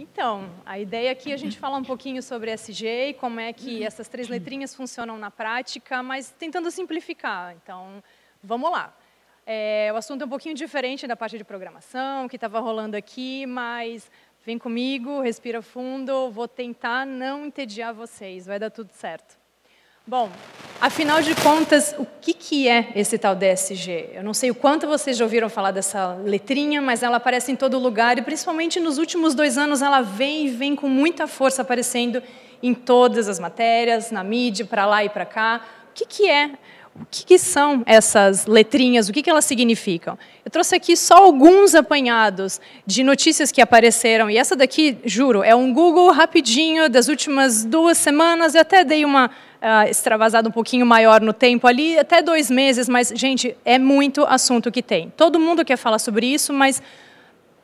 Então, a ideia aqui é a gente falar um pouquinho sobre SG e como é que essas três letrinhas funcionam na prática, mas tentando simplificar. Então, vamos lá. É, o assunto é um pouquinho diferente da parte de programação que estava rolando aqui, mas vem comigo, respira fundo, vou tentar não entediar vocês, vai dar tudo certo. Bom, afinal de contas, o que, que é esse tal DSG? Eu não sei o quanto vocês já ouviram falar dessa letrinha, mas ela aparece em todo lugar e, principalmente nos últimos dois anos, ela vem e vem com muita força aparecendo em todas as matérias, na mídia, para lá e para cá. O que, que é? O que, que, são essas letrinhas? O que, que elas significam? Eu trouxe aqui só alguns apanhados de notícias que apareceram. E essa daqui, juro, é um Google rapidinho das últimas duas semanas. Eu até dei uma uh, extravasado um pouquinho maior no tempo ali, até dois meses, mas, gente, é muito assunto que tem. Todo mundo quer falar sobre isso, mas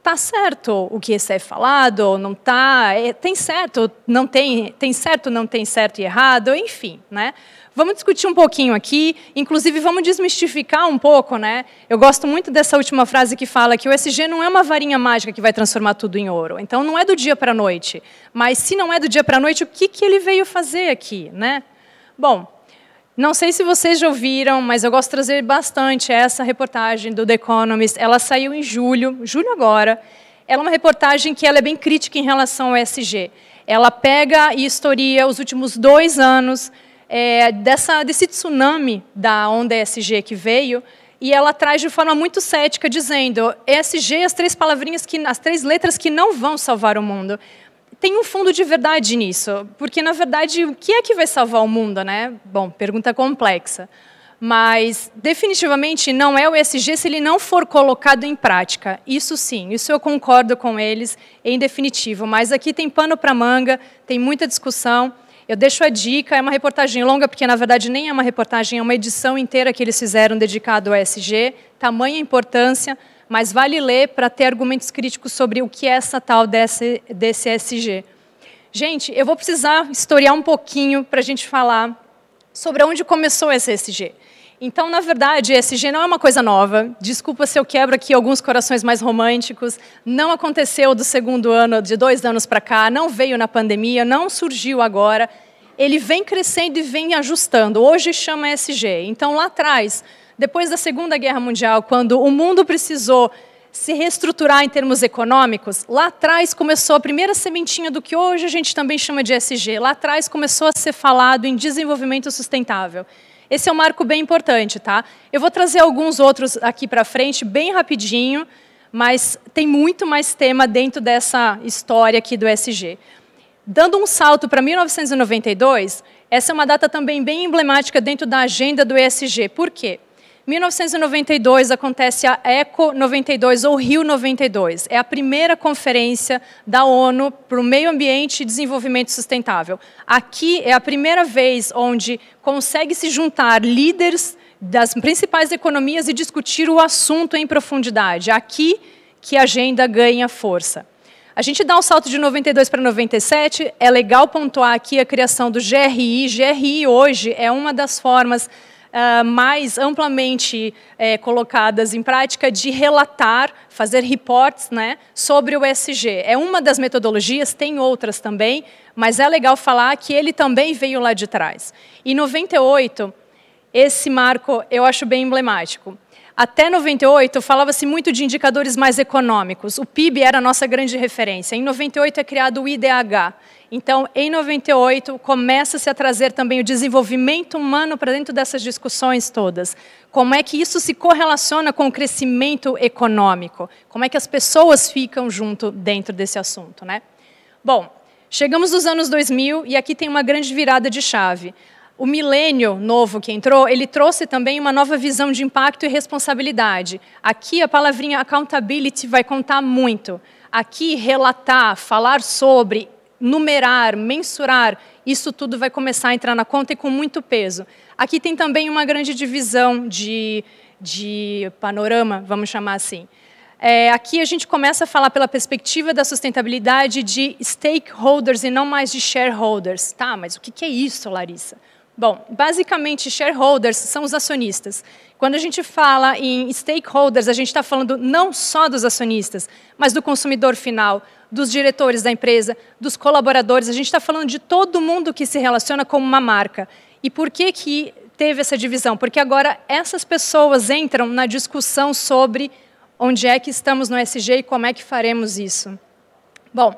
tá certo o que é falado, não tá, é, tem certo, não tem, tem certo, não tem certo e errado, enfim, né? Vamos discutir um pouquinho aqui, inclusive vamos desmistificar um pouco, né? Eu gosto muito dessa última frase que fala que o SG não é uma varinha mágica que vai transformar tudo em ouro. Então não é do dia para a noite, mas se não é do dia para a noite, o que que ele veio fazer aqui, né? Bom, não sei se vocês já ouviram, mas eu gosto de trazer bastante essa reportagem do The Economist. Ela saiu em julho, julho agora. Ela é uma reportagem que ela é bem crítica em relação ao ESG. Ela pega e historia os últimos dois anos é, dessa, desse tsunami da onda ESG que veio e ela traz de forma muito cética, dizendo: ESG, as três palavrinhas que, as três letras que não vão salvar o mundo tem um fundo de verdade nisso, porque na verdade o que é que vai salvar o mundo, né? Bom, pergunta complexa. Mas definitivamente não é o ESG se ele não for colocado em prática. Isso sim, isso eu concordo com eles em definitivo, mas aqui tem pano para manga, tem muita discussão. Eu deixo a dica, é uma reportagem longa, porque na verdade nem é uma reportagem, é uma edição inteira que eles fizeram dedicada ao ESG, tamanha importância, mas vale ler para ter argumentos críticos sobre o que é essa tal desse, SG. Gente, eu vou precisar historiar um pouquinho para a gente falar sobre onde começou esse SG. Então, na verdade, ESG não é uma coisa nova. Desculpa se eu quebro aqui alguns corações mais românticos. Não aconteceu do segundo ano, de dois anos para cá, não veio na pandemia, não surgiu agora. Ele vem crescendo e vem ajustando. Hoje chama ESG. Então, lá atrás, depois da Segunda Guerra Mundial, quando o mundo precisou se reestruturar em termos econômicos, lá atrás começou a primeira sementinha do que hoje a gente também chama de SG. Lá atrás começou a ser falado em desenvolvimento sustentável. Esse é um marco bem importante, tá? Eu vou trazer alguns outros aqui para frente, bem rapidinho, mas tem muito mais tema dentro dessa história aqui do SG. Dando um salto para 1992, essa é uma data também bem emblemática dentro da agenda do ESG. Por quê? 1992 acontece a Eco 92 ou Rio 92. É a primeira conferência da ONU para o meio ambiente e desenvolvimento sustentável. Aqui é a primeira vez onde consegue se juntar líderes das principais economias e discutir o assunto em profundidade. Aqui que a agenda ganha força. A gente dá um salto de 92 para 97. É legal pontuar aqui a criação do GRI. GRI hoje é uma das formas ah, mais amplamente eh, colocadas em prática de relatar, fazer reports né, sobre o ESG. É uma das metodologias, tem outras também, mas é legal falar que ele também veio lá de trás. Em 98, esse marco eu acho bem emblemático. Até 98, falava-se muito de indicadores mais econômicos. O PIB era a nossa grande referência. Em 98 é criado o IDH, então, em 98, começa-se a trazer também o desenvolvimento humano para dentro dessas discussões todas. Como é que isso se correlaciona com o crescimento econômico? Como é que as pessoas ficam junto dentro desse assunto, né? Bom, chegamos nos anos 2000 e aqui tem uma grande virada de chave. O milênio novo que entrou, ele trouxe também uma nova visão de impacto e responsabilidade. Aqui a palavrinha accountability vai contar muito. Aqui relatar, falar sobre, numerar, mensurar, isso tudo vai começar a entrar na conta e com muito peso. Aqui tem também uma grande divisão de, de panorama, vamos chamar assim. É, aqui a gente começa a falar pela perspectiva da sustentabilidade de stakeholders e não mais de shareholders. Tá, mas o que é isso, Larissa? Bom, basicamente, shareholders são os acionistas. Quando a gente fala em stakeholders, a gente está falando não só dos acionistas, mas do consumidor final, dos diretores da empresa, dos colaboradores. A gente está falando de todo mundo que se relaciona com uma marca. E por que, que teve essa divisão? Porque agora essas pessoas entram na discussão sobre onde é que estamos no SG e como é que faremos isso. Bom,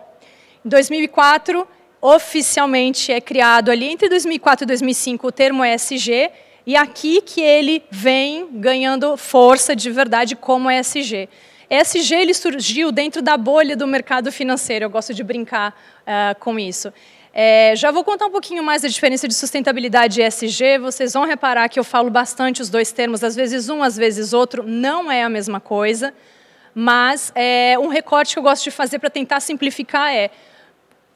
em 2004 oficialmente é criado ali entre 2004 e 2005 o termo ESG, e aqui que ele vem ganhando força de verdade como ESG. ESG ele surgiu dentro da bolha do mercado financeiro, eu gosto de brincar uh, com isso. É, já vou contar um pouquinho mais da diferença de sustentabilidade e ESG. Vocês vão reparar que eu falo bastante os dois termos, às vezes um, às vezes outro, não é a mesma coisa. Mas é, um recorte que eu gosto de fazer para tentar simplificar é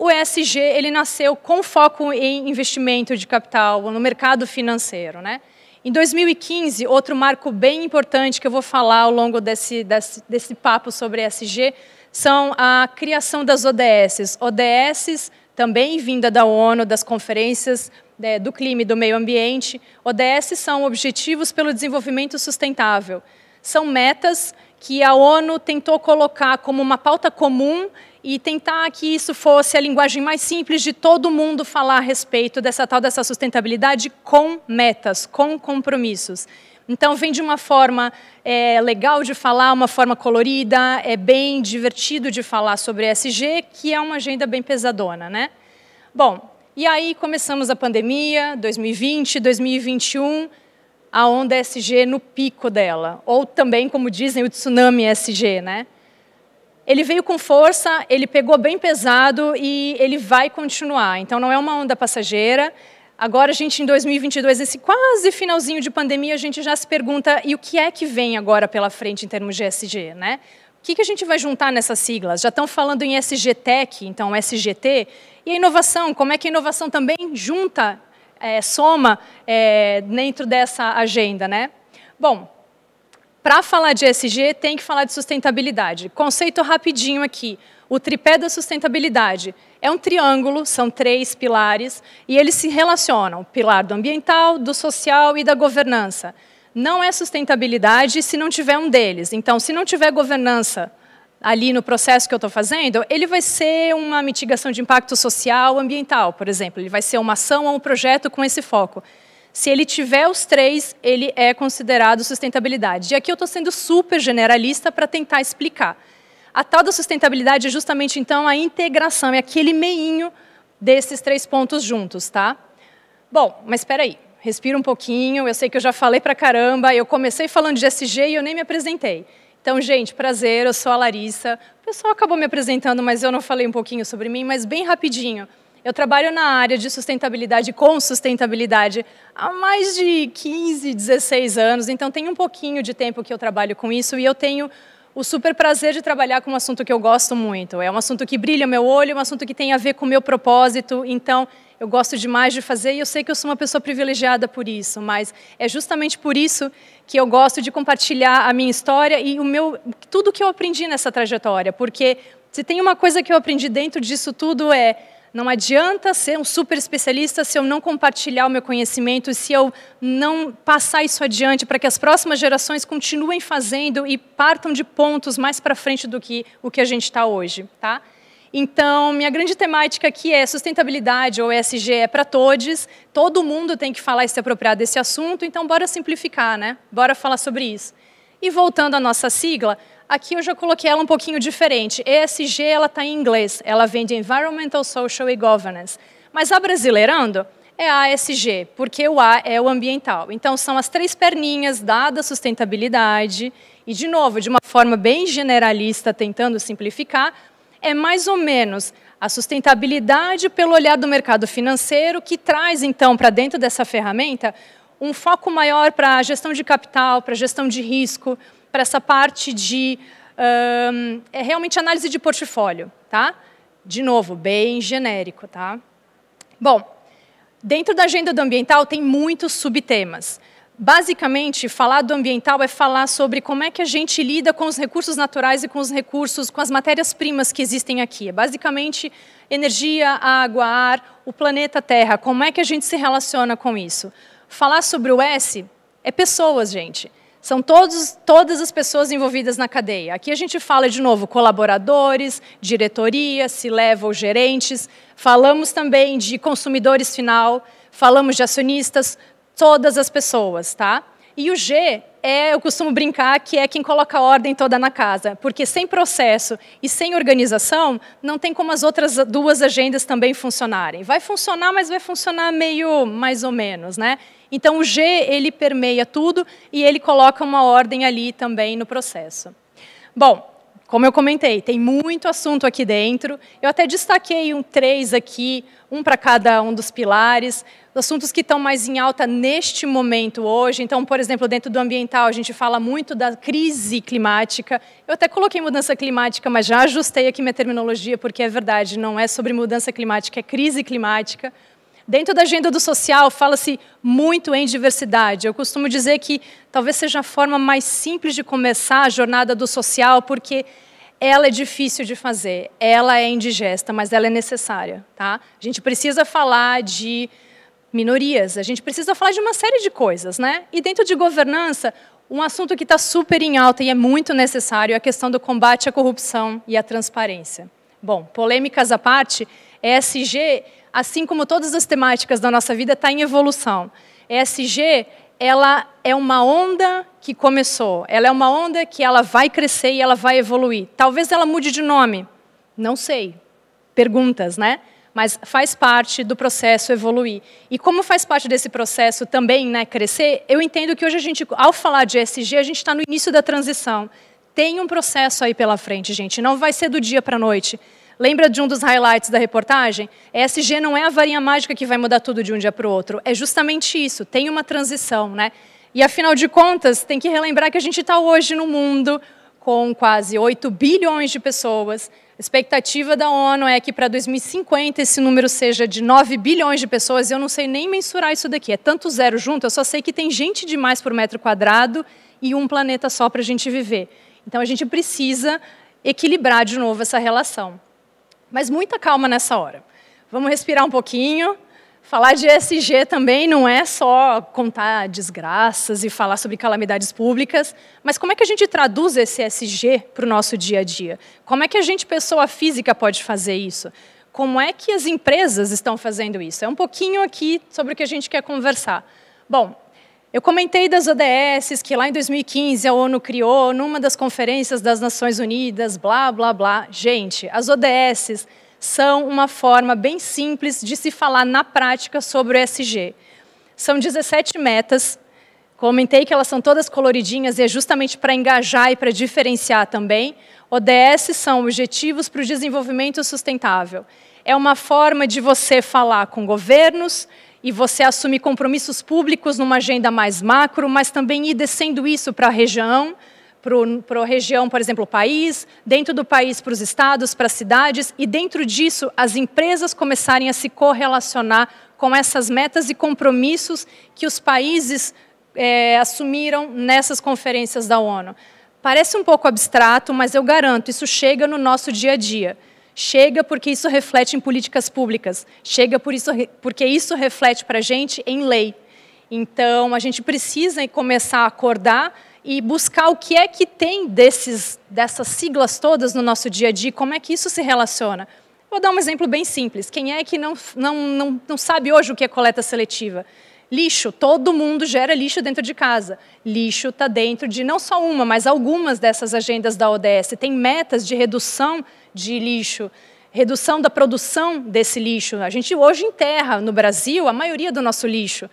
o ESG ele nasceu com foco em investimento de capital no mercado financeiro, né? Em 2015, outro marco bem importante que eu vou falar ao longo desse, desse, desse papo sobre ESG são a criação das ODS. ODS, também vinda da ONU, das conferências né, do clima e do meio ambiente, ODS são Objetivos pelo Desenvolvimento Sustentável. São metas que a ONU tentou colocar como uma pauta comum e tentar que isso fosse a linguagem mais simples de todo mundo falar a respeito dessa tal dessa sustentabilidade com metas, com compromissos. Então vem de uma forma é, legal de falar, uma forma colorida, é bem divertido de falar sobre ESG, que é uma agenda bem pesadona, né? Bom, e aí começamos a pandemia, 2020, 2021, a onda ESG no pico dela, ou também como dizem o tsunami ESG, né? ele veio com força, ele pegou bem pesado e ele vai continuar. Então não é uma onda passageira. Agora a gente em 2022, esse quase finalzinho de pandemia, a gente já se pergunta e o que é que vem agora pela frente em termos de SG, né? O que, que a gente vai juntar nessas siglas? Já estão falando em SGTec, então SGT, e a inovação, como é que a inovação também junta, é, soma é, dentro dessa agenda, né? Bom, para falar de SG tem que falar de sustentabilidade. Conceito rapidinho aqui. O tripé da sustentabilidade é um triângulo, são três pilares, e eles se relacionam: pilar do ambiental, do social e da governança. Não é sustentabilidade se não tiver um deles. Então, se não tiver governança ali no processo que eu estou fazendo, ele vai ser uma mitigação de impacto social, ambiental, por exemplo. Ele vai ser uma ação ou um projeto com esse foco. Se ele tiver os três, ele é considerado sustentabilidade. E aqui eu estou sendo super generalista para tentar explicar. A tal da sustentabilidade é justamente, então, a integração, é aquele meinho desses três pontos juntos, tá? Bom, mas espera aí, respira um pouquinho, eu sei que eu já falei para caramba, eu comecei falando de SG e eu nem me apresentei. Então, gente, prazer, eu sou a Larissa. O pessoal acabou me apresentando, mas eu não falei um pouquinho sobre mim, mas bem rapidinho. Eu trabalho na área de sustentabilidade com sustentabilidade há mais de 15, 16 anos, então tem um pouquinho de tempo que eu trabalho com isso e eu tenho o super prazer de trabalhar com um assunto que eu gosto muito. É um assunto que brilha meu olho, um assunto que tem a ver com o meu propósito, então eu gosto demais de fazer e eu sei que eu sou uma pessoa privilegiada por isso, mas é justamente por isso que eu gosto de compartilhar a minha história e o meu tudo que eu aprendi nessa trajetória, porque se tem uma coisa que eu aprendi dentro disso tudo é não adianta ser um super especialista se eu não compartilhar o meu conhecimento, se eu não passar isso adiante para que as próximas gerações continuem fazendo e partam de pontos mais para frente do que o que a gente está hoje, tá? Então, minha grande temática aqui é sustentabilidade, ou ESG é para todos, todo mundo tem que falar e se apropriar desse assunto, então bora simplificar, né? Bora falar sobre isso. E voltando à nossa sigla, Aqui eu já coloquei ela um pouquinho diferente. ESG ela está em inglês, ela vem de Environmental, Social e Governance. Mas a brasileirando é a ASG, porque o A é o ambiental. Então são as três perninhas da sustentabilidade e de novo, de uma forma bem generalista, tentando simplificar, é mais ou menos a sustentabilidade pelo olhar do mercado financeiro que traz então para dentro dessa ferramenta um foco maior para a gestão de capital, para a gestão de risco, para essa parte de um, é realmente análise de portfólio, tá? De novo, bem genérico, tá? Bom, dentro da agenda do ambiental tem muitos subtemas. Basicamente, falar do ambiental é falar sobre como é que a gente lida com os recursos naturais e com os recursos, com as matérias-primas que existem aqui. É basicamente energia, água, ar, o planeta Terra. Como é que a gente se relaciona com isso? Falar sobre o S é pessoas, gente. São todos, todas as pessoas envolvidas na cadeia. Aqui a gente fala, de novo, colaboradores, diretoria, se leva ou gerentes. Falamos também de consumidores final, falamos de acionistas, todas as pessoas, tá? E o G é, eu costumo brincar, que é quem coloca a ordem toda na casa, porque sem processo e sem organização, não tem como as outras duas agendas também funcionarem. Vai funcionar, mas vai funcionar meio mais ou menos, né? Então o G ele permeia tudo e ele coloca uma ordem ali também no processo. Bom, como eu comentei, tem muito assunto aqui dentro. Eu até destaquei um três aqui, um para cada um dos pilares, assuntos que estão mais em alta neste momento hoje. Então, por exemplo, dentro do ambiental, a gente fala muito da crise climática. Eu até coloquei mudança climática, mas já ajustei aqui minha terminologia, porque é verdade, não é sobre mudança climática, é crise climática. Dentro da agenda do social, fala-se muito em diversidade. Eu costumo dizer que talvez seja a forma mais simples de começar a jornada do social, porque ela é difícil de fazer, ela é indigesta, mas ela é necessária. Tá? A gente precisa falar de minorias, a gente precisa falar de uma série de coisas. Né? E dentro de governança, um assunto que está super em alta e é muito necessário é a questão do combate à corrupção e à transparência. Bom, polêmicas à parte, ESG assim como todas as temáticas da nossa vida, está em evolução. ESG, ela é uma onda que começou. Ela é uma onda que ela vai crescer e ela vai evoluir. Talvez ela mude de nome. Não sei. Perguntas, né? Mas faz parte do processo evoluir. E como faz parte desse processo também né, crescer, eu entendo que hoje a gente, ao falar de ESG, a gente está no início da transição. Tem um processo aí pela frente, gente. Não vai ser do dia para a noite Lembra de um dos highlights da reportagem? ESG não é a varinha mágica que vai mudar tudo de um dia para o outro. É justamente isso, tem uma transição, né? E afinal de contas, tem que relembrar que a gente está hoje no mundo com quase 8 bilhões de pessoas. A expectativa da ONU é que para 2050 esse número seja de 9 bilhões de pessoas. Eu não sei nem mensurar isso daqui, é tanto zero junto, eu só sei que tem gente demais por metro quadrado e um planeta só para a gente viver. Então a gente precisa equilibrar de novo essa relação. Mas muita calma nessa hora. Vamos respirar um pouquinho. Falar de ESG também não é só contar desgraças e falar sobre calamidades públicas, mas como é que a gente traduz esse ESG para o nosso dia a dia? Como é que a gente, pessoa física, pode fazer isso? Como é que as empresas estão fazendo isso? É um pouquinho aqui sobre o que a gente quer conversar. Bom, eu comentei das ODSs que lá em 2015 a ONU criou numa das conferências das Nações Unidas, blá, blá, blá. Gente, as ODSs são uma forma bem simples de se falar na prática sobre o SG. São 17 metas. Comentei que elas são todas coloridinhas e é justamente para engajar e para diferenciar também. ODS são Objetivos para o Desenvolvimento Sustentável. É uma forma de você falar com governos, e você assume compromissos públicos numa agenda mais macro, mas também ir descendo isso para a região, para a região, por exemplo, o país, dentro do país para os estados, para as cidades, e dentro disso as empresas começarem a se correlacionar com essas metas e compromissos que os países é, assumiram nessas conferências da ONU. Parece um pouco abstrato, mas eu garanto, isso chega no nosso dia a dia. Chega porque isso reflete em políticas públicas. Chega por isso, porque isso reflete para a gente em lei. Então, a gente precisa começar a acordar e buscar o que é que tem desses, dessas siglas todas no nosso dia a dia, como é que isso se relaciona. Vou dar um exemplo bem simples. Quem é que não, não, não, não sabe hoje o que é coleta seletiva? Lixo, todo mundo gera lixo dentro de casa. Lixo está dentro de não só uma, mas algumas dessas agendas da ODS. Tem metas de redução de lixo, redução da produção desse lixo. A gente hoje enterra no Brasil a maioria do nosso lixo.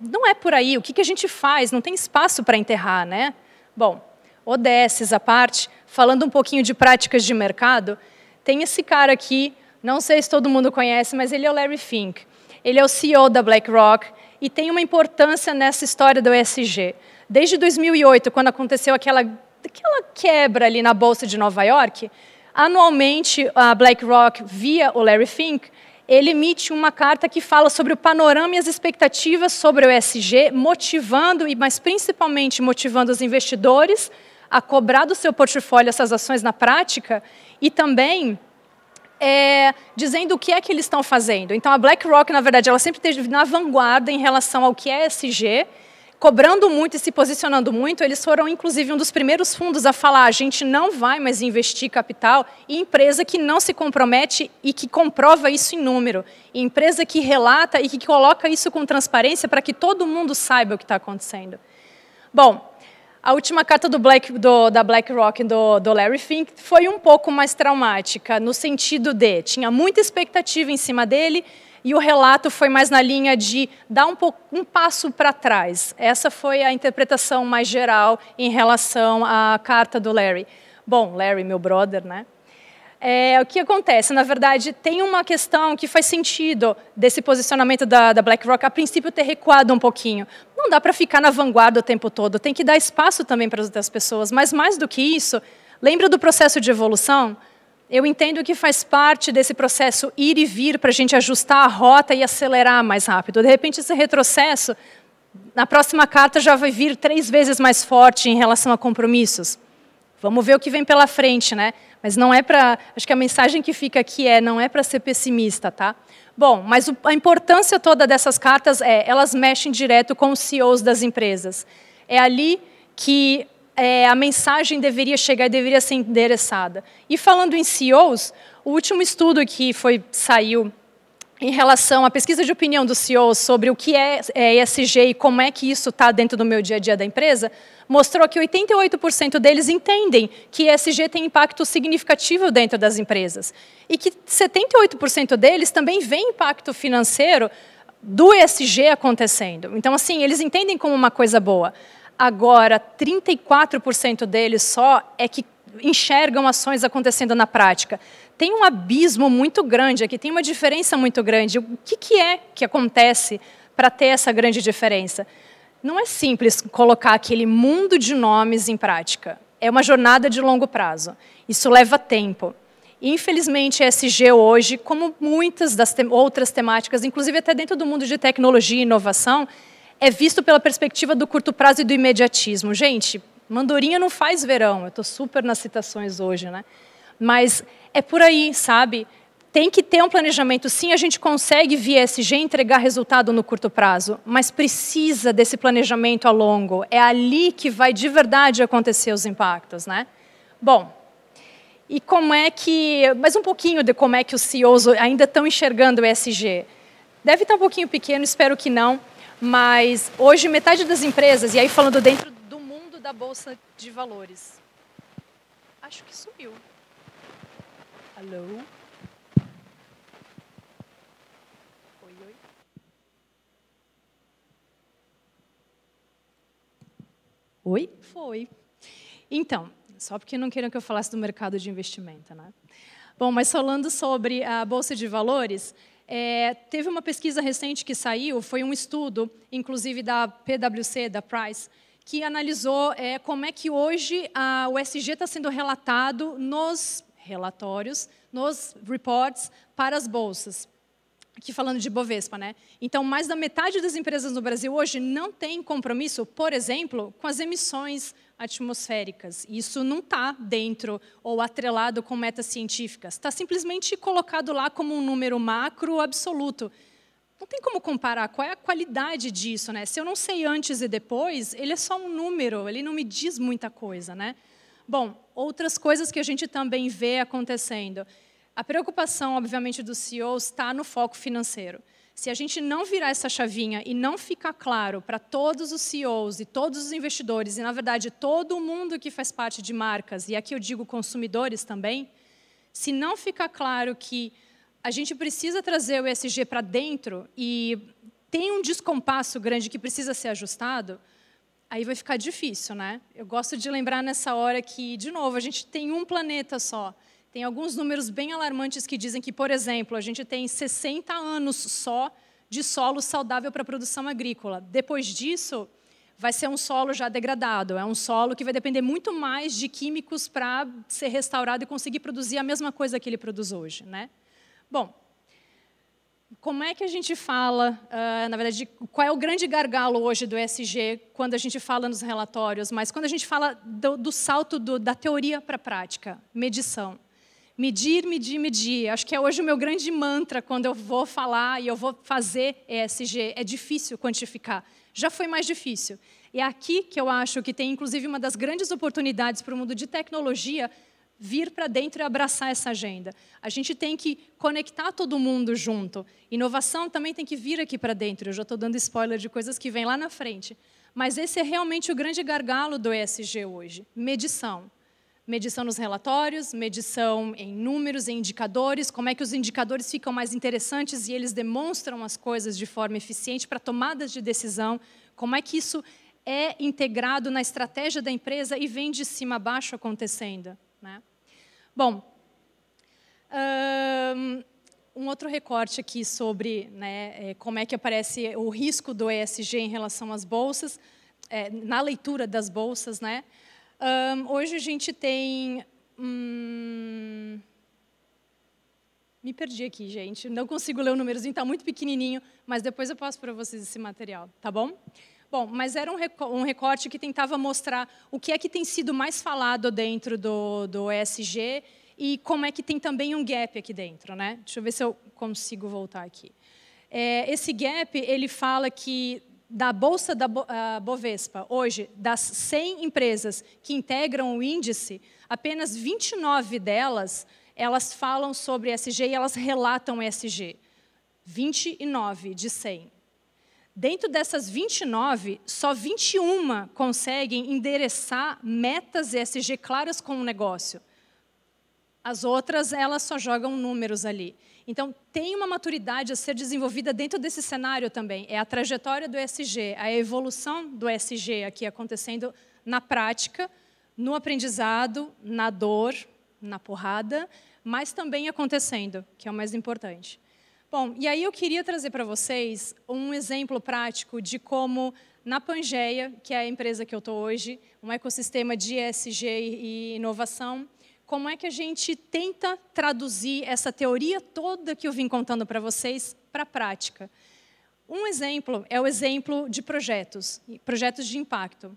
Não é por aí. O que, que a gente faz? Não tem espaço para enterrar, né? Bom, ODSs à parte, falando um pouquinho de práticas de mercado, tem esse cara aqui, não sei se todo mundo conhece, mas ele é o Larry Fink. Ele é o CEO da BlackRock e tem uma importância nessa história do ESG. Desde 2008, quando aconteceu aquela, aquela quebra ali na Bolsa de Nova York, anualmente a BlackRock, via o Larry Fink, ele emite uma carta que fala sobre o panorama e as expectativas sobre o ESG, motivando, e mas principalmente motivando os investidores a cobrar do seu portfólio essas ações na prática e também é, dizendo o que é que eles estão fazendo. Então, a BlackRock, na verdade, ela sempre esteve na vanguarda em relação ao que é SG, cobrando muito e se posicionando muito. Eles foram, inclusive, um dos primeiros fundos a falar: a gente não vai mais investir capital em empresa que não se compromete e que comprova isso em número, em empresa que relata e que coloca isso com transparência para que todo mundo saiba o que está acontecendo. Bom, a última carta do Black, do, da BlackRock do, do Larry Fink foi um pouco mais traumática, no sentido de tinha muita expectativa em cima dele e o relato foi mais na linha de dar um, pouco, um passo para trás. Essa foi a interpretação mais geral em relação à carta do Larry. Bom, Larry, meu brother, né? É, o que acontece? Na verdade, tem uma questão que faz sentido desse posicionamento da, da BlackRock, a princípio, ter recuado um pouquinho. Não dá para ficar na vanguarda o tempo todo, tem que dar espaço também para as outras pessoas. Mas, mais do que isso, lembra do processo de evolução? Eu entendo que faz parte desse processo ir e vir para a gente ajustar a rota e acelerar mais rápido. De repente, esse retrocesso, na próxima carta, já vai vir três vezes mais forte em relação a compromissos. Vamos ver o que vem pela frente, né? Mas não é para. Acho que a mensagem que fica aqui é: não é para ser pessimista, tá? Bom, mas o, a importância toda dessas cartas é: elas mexem direto com os CEOs das empresas. É ali que é, a mensagem deveria chegar e deveria ser endereçada. E falando em CEOs, o último estudo que foi saiu em relação à pesquisa de opinião do CEO sobre o que é, é ESG e como é que isso está dentro do meu dia a dia da empresa, mostrou que 88% deles entendem que ESG tem impacto significativo dentro das empresas. E que 78% deles também vê impacto financeiro do ESG acontecendo. Então, assim, eles entendem como uma coisa boa. Agora, 34% deles só é que enxergam ações acontecendo na prática tem um abismo muito grande aqui, tem uma diferença muito grande. O que, que é que acontece para ter essa grande diferença? Não é simples colocar aquele mundo de nomes em prática. É uma jornada de longo prazo. Isso leva tempo. Infelizmente, SG hoje, como muitas das te outras temáticas, inclusive até dentro do mundo de tecnologia e inovação, é visto pela perspectiva do curto prazo e do imediatismo. Gente, mandorinha não faz verão. Eu estou super nas citações hoje, né? Mas é por aí, sabe? Tem que ter um planejamento. Sim, a gente consegue via SG entregar resultado no curto prazo, mas precisa desse planejamento a longo. É ali que vai de verdade acontecer os impactos, né? Bom, e como é que, mais um pouquinho de como é que os CEOs ainda estão enxergando o ESG. Deve estar um pouquinho pequeno, espero que não, mas hoje metade das empresas, e aí falando dentro do mundo da bolsa de valores. Acho que subiu. Alô? Oi, oi. Oi? Foi. Então, só porque não queriam que eu falasse do mercado de investimento, né? Bom, mas falando sobre a Bolsa de Valores, é, teve uma pesquisa recente que saiu, foi um estudo, inclusive da PwC, da Price, que analisou é, como é que hoje a, o SG está sendo relatado nos relatórios, nos reports para as bolsas. Aqui falando de Bovespa, né? Então, mais da metade das empresas no Brasil hoje não tem compromisso, por exemplo, com as emissões atmosféricas. Isso não está dentro ou atrelado com metas científicas. Está simplesmente colocado lá como um número macro absoluto. Não tem como comparar qual é a qualidade disso, né? Se eu não sei antes e depois, ele é só um número, ele não me diz muita coisa, né? Bom, outras coisas que a gente também vê acontecendo. A preocupação, obviamente, do CEO está no foco financeiro. Se a gente não virar essa chavinha e não ficar claro para todos os CEOs e todos os investidores, e na verdade todo mundo que faz parte de marcas, e aqui eu digo consumidores também, se não ficar claro que a gente precisa trazer o ESG para dentro e tem um descompasso grande que precisa ser ajustado, aí vai ficar difícil, né? Eu gosto de lembrar nessa hora que, de novo, a gente tem um planeta só. Tem alguns números bem alarmantes que dizem que, por exemplo, a gente tem 60 anos só de solo saudável para produção agrícola. Depois disso, vai ser um solo já degradado. É um solo que vai depender muito mais de químicos para ser restaurado e conseguir produzir a mesma coisa que ele produz hoje, né? Bom, como é que a gente fala, uh, na verdade, qual é o grande gargalo hoje do ESG quando a gente fala nos relatórios, mas quando a gente fala do, do salto do, da teoria para a prática, medição. Medir, medir, medir. Acho que é hoje o meu grande mantra quando eu vou falar e eu vou fazer ESG. É difícil quantificar. Já foi mais difícil. E é aqui que eu acho que tem, inclusive, uma das grandes oportunidades para o mundo de tecnologia vir para dentro e abraçar essa agenda. A gente tem que conectar todo mundo junto. Inovação também tem que vir aqui para dentro. Eu já estou dando spoiler de coisas que vêm lá na frente. Mas esse é realmente o grande gargalo do ESG hoje: medição. Medição nos relatórios, medição em números, em indicadores, como é que os indicadores ficam mais interessantes e eles demonstram as coisas de forma eficiente para tomadas de decisão, como é que isso é integrado na estratégia da empresa e vem de cima a baixo acontecendo. Né? Bom, um outro recorte aqui sobre né, é, como é que aparece o risco do ESG em relação às bolsas, é, na leitura das bolsas. Né? hoje a gente tem... Hum, me perdi aqui, gente. Não consigo ler o númerozinho, está muito pequenininho, mas depois eu passo para vocês esse material, tá bom? Bom, mas era um recorte que tentava mostrar o que é que tem sido mais falado dentro do, do ESG e como é que tem também um gap aqui dentro. Né? Deixa eu ver se eu consigo voltar aqui. É, esse gap, ele fala que da Bolsa da Bovespa, hoje, das 100 empresas que integram o índice, apenas 29 delas, elas falam sobre ESG e elas relatam ESG. 29 de 100. Dentro dessas 29, só 21 conseguem endereçar metas ESG claras com o negócio. As outras, elas só jogam números ali. Então, tem uma maturidade a ser desenvolvida dentro desse cenário também. É a trajetória do ESG, a evolução do ESG aqui acontecendo na prática, no aprendizado, na dor, na porrada, mas também acontecendo, que é o mais importante. Bom, e aí eu queria trazer para vocês um exemplo prático de como na Pangeia, que é a empresa que eu estou hoje, um ecossistema de ESG e inovação, como é que a gente tenta traduzir essa teoria toda que eu vim contando para vocês para a prática. Um exemplo é o exemplo de projetos, projetos de impacto.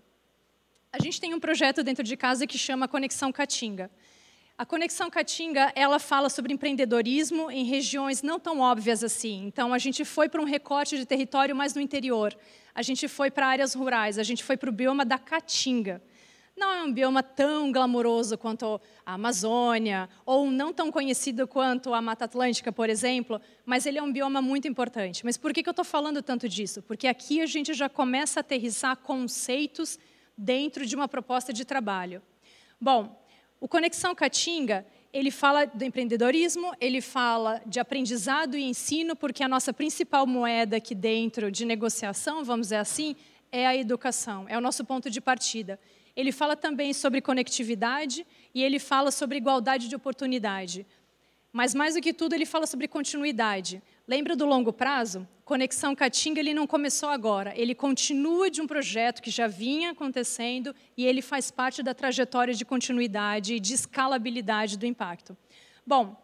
A gente tem um projeto dentro de casa que chama Conexão Catinga. A Conexão Catinga, ela fala sobre empreendedorismo em regiões não tão óbvias assim. Então, a gente foi para um recorte de território mais no interior. A gente foi para áreas rurais, a gente foi para o bioma da Catinga. Não é um bioma tão glamouroso quanto a Amazônia, ou não tão conhecido quanto a Mata Atlântica, por exemplo, mas ele é um bioma muito importante. Mas por que, que eu estou falando tanto disso? Porque aqui a gente já começa a aterrissar conceitos dentro de uma proposta de trabalho. Bom, o Conexão Catinga ele fala do empreendedorismo, ele fala de aprendizado e ensino, porque a nossa principal moeda aqui dentro de negociação, vamos dizer assim, é a educação, é o nosso ponto de partida. Ele fala também sobre conectividade e ele fala sobre igualdade de oportunidade. Mas, mais do que tudo, ele fala sobre continuidade, Lembra do longo prazo? Conexão Caatinga ele não começou agora, ele continua de um projeto que já vinha acontecendo e ele faz parte da trajetória de continuidade e de escalabilidade do impacto. Bom,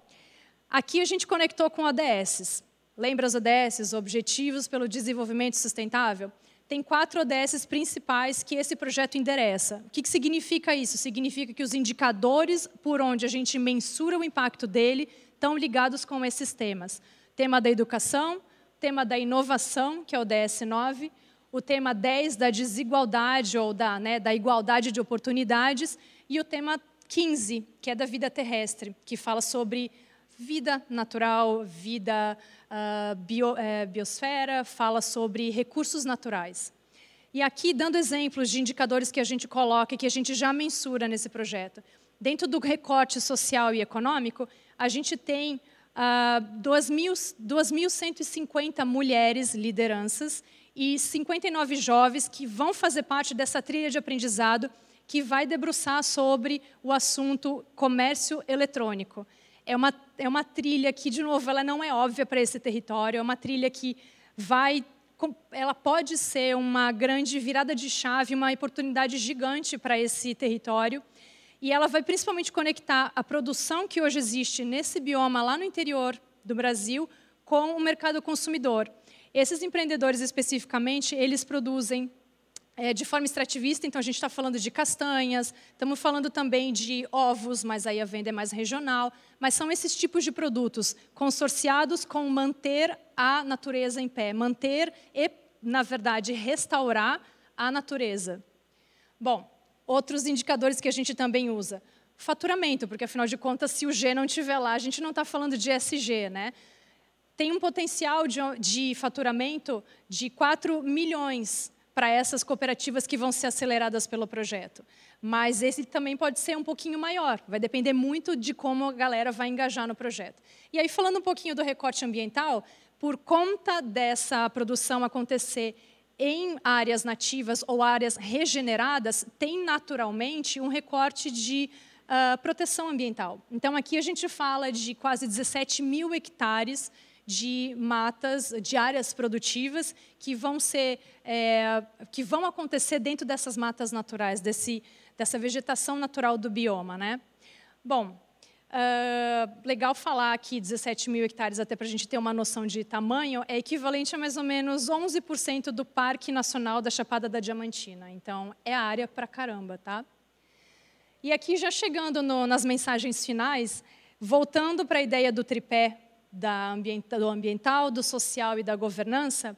aqui a gente conectou com ODSs. Lembra os ODSs, Objetivos pelo Desenvolvimento Sustentável? Tem quatro ODSs principais que esse projeto endereça. O que, que significa isso? Significa que os indicadores por onde a gente mensura o impacto dele estão ligados com esses temas tema da educação, tema da inovação, que é o DS9, o tema 10 da desigualdade ou da, né, da igualdade de oportunidades e o tema 15, que é da vida terrestre, que fala sobre vida natural, vida uh, bio, eh, biosfera, fala sobre recursos naturais. E aqui, dando exemplos de indicadores que a gente coloca e que a gente já mensura nesse projeto. Dentro do recorte social e econômico, a gente tem 2.150 ah, mulheres lideranças e 59 jovens que vão fazer parte dessa trilha de aprendizado que vai debruçar sobre o assunto comércio eletrônico. É uma, é uma trilha que, de novo, ela não é óbvia para esse território, é uma trilha que vai ela pode ser uma grande virada de chave, uma oportunidade gigante para esse território. E ela vai principalmente conectar a produção que hoje existe nesse bioma lá no interior do Brasil com o mercado consumidor. Esses empreendedores especificamente, eles produzem é, de forma extrativista, então a gente está falando de castanhas, estamos falando também de ovos, mas aí a venda é mais regional. Mas são esses tipos de produtos consorciados com manter a natureza em pé, manter e, na verdade, restaurar a natureza. Bom, outros indicadores que a gente também usa. Faturamento, porque afinal de contas, se o G não estiver lá, a gente não está falando de SG, né? Tem um potencial de, de faturamento de 4 milhões para essas cooperativas que vão ser aceleradas pelo projeto. Mas esse também pode ser um pouquinho maior, vai depender muito de como a galera vai engajar no projeto. E aí, falando um pouquinho do recorte ambiental, por conta dessa produção acontecer em áreas nativas ou áreas regeneradas tem naturalmente um recorte de uh, proteção ambiental. Então, aqui a gente fala de quase 17 mil hectares de matas, de áreas produtivas que vão ser, é, que vão acontecer dentro dessas matas naturais, desse, dessa vegetação natural do bioma, né? Bom, Uh, legal falar aqui 17 mil hectares, até para a gente ter uma noção de tamanho, é equivalente a mais ou menos 11% do Parque Nacional da Chapada da Diamantina. Então, é área para caramba, tá? E aqui, já chegando no, nas mensagens finais, voltando para a ideia do tripé da ambiental, do ambiental, do social e da governança,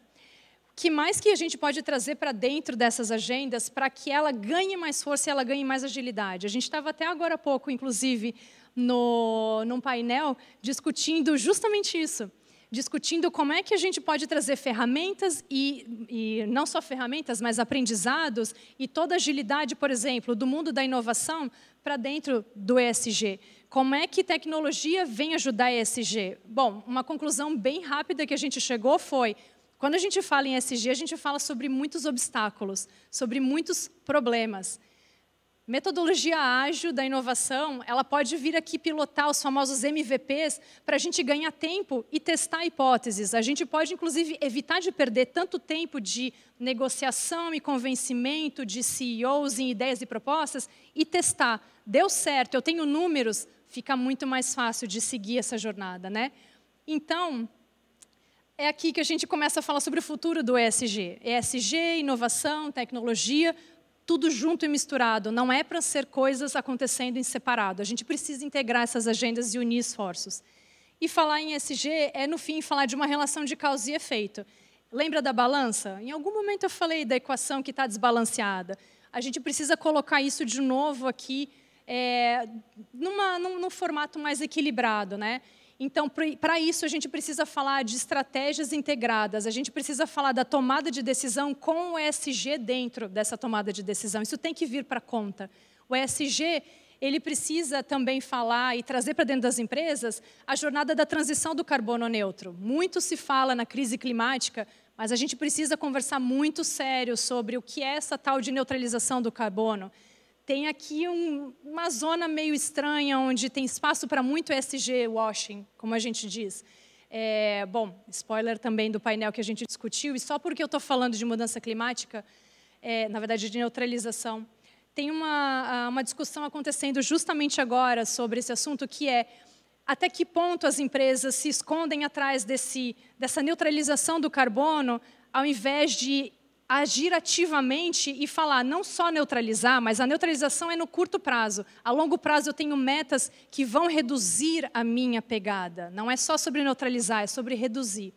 o que mais que a gente pode trazer para dentro dessas agendas para que ela ganhe mais força e ela ganhe mais agilidade? A gente estava até agora há pouco, inclusive, no, num painel discutindo justamente isso. Discutindo como é que a gente pode trazer ferramentas e, e não só ferramentas, mas aprendizados e toda agilidade, por exemplo, do mundo da inovação para dentro do ESG. Como é que tecnologia vem ajudar a ESG? Bom, uma conclusão bem rápida que a gente chegou foi quando a gente fala em ESG a gente fala sobre muitos obstáculos, sobre muitos problemas. Metodologia ágil da inovação, ela pode vir aqui pilotar os famosos MVPs para a gente ganhar tempo e testar hipóteses. A gente pode, inclusive, evitar de perder tanto tempo de negociação e convencimento de CEOs em ideias e propostas e testar. Deu certo, eu tenho números, fica muito mais fácil de seguir essa jornada. Né? Então, é aqui que a gente começa a falar sobre o futuro do ESG. ESG, inovação, tecnologia, tudo junto e misturado, não é para ser coisas acontecendo em separado. A gente precisa integrar essas agendas e unir esforços. E falar em SG é, no fim, falar de uma relação de causa e efeito. Lembra da balança? Em algum momento eu falei da equação que está desbalanceada. A gente precisa colocar isso de novo aqui, é, numa, num, num formato mais equilibrado. Né? Então, para isso, a gente precisa falar de estratégias integradas, a gente precisa falar da tomada de decisão com o ESG dentro dessa tomada de decisão. Isso tem que vir para conta. O ESG ele precisa também falar e trazer para dentro das empresas a jornada da transição do carbono neutro. Muito se fala na crise climática, mas a gente precisa conversar muito sério sobre o que é essa tal de neutralização do carbono. Tem aqui um, uma zona meio estranha, onde tem espaço para muito SG washing, como a gente diz. É, bom, spoiler também do painel que a gente discutiu, e só porque eu estou falando de mudança climática, é, na verdade, de neutralização, tem uma, uma discussão acontecendo justamente agora sobre esse assunto, que é até que ponto as empresas se escondem atrás desse, dessa neutralização do carbono, ao invés de agir ativamente e falar, não só neutralizar, mas a neutralização é no curto prazo. A longo prazo eu tenho metas que vão reduzir a minha pegada. Não é só sobre neutralizar, é sobre reduzir.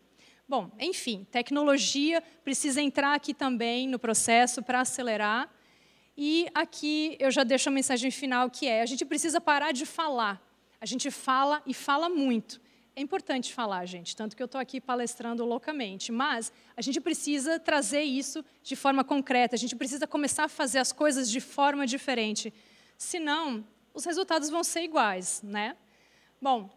Bom, enfim, tecnologia precisa entrar aqui também no processo para acelerar. E aqui eu já deixo a mensagem final que é: a gente precisa parar de falar. A gente fala e fala muito. É importante falar, gente, tanto que eu estou aqui palestrando loucamente, mas a gente precisa trazer isso de forma concreta, a gente precisa começar a fazer as coisas de forma diferente, senão os resultados vão ser iguais, né? Bom,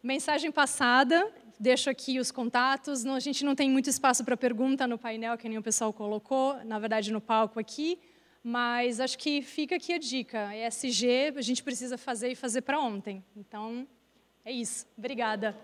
mensagem passada, deixo aqui os contatos, a gente não tem muito espaço para pergunta no painel, que nem o pessoal colocou, na verdade no palco aqui, mas acho que fica aqui a dica, ESG a gente precisa fazer e fazer para ontem, então... É isso. Obrigada.